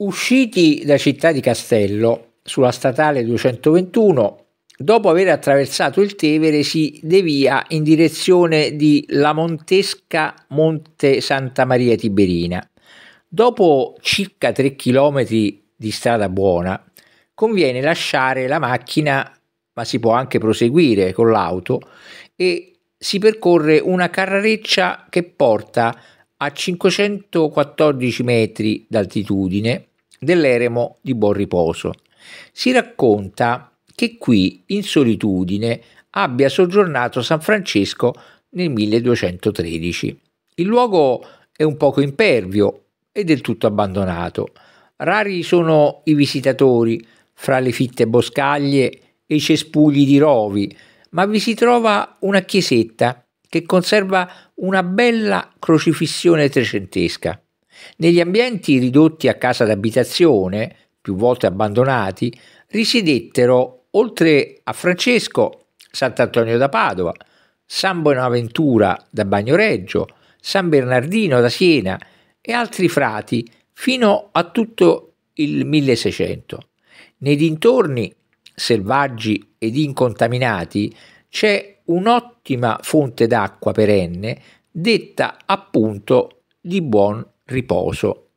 Usciti da Città di Castello, sulla statale 221, dopo aver attraversato il Tevere si devia in direzione di La Montesca Monte Santa Maria Tiberina. Dopo circa 3 km di strada buona, conviene lasciare la macchina, ma si può anche proseguire con l'auto, e si percorre una carrareccia che porta a 514 metri d'altitudine dell'eremo di Buon Riposo. Si racconta che qui, in solitudine, abbia soggiornato San Francesco nel 1213. Il luogo è un poco impervio e del tutto abbandonato. Rari sono i visitatori fra le fitte boscaglie e i cespugli di rovi, ma vi si trova una chiesetta che conserva una bella crocifissione trecentesca. Negli ambienti ridotti a casa d'abitazione, più volte abbandonati, risiedettero, oltre a Francesco, Sant'Antonio da Padova, San Bonaventura da Bagnoreggio, San Bernardino da Siena e altri frati fino a tutto il 1600. Nei dintorni selvaggi ed incontaminati c'è un'ottima fonte d'acqua perenne detta appunto di buon riposo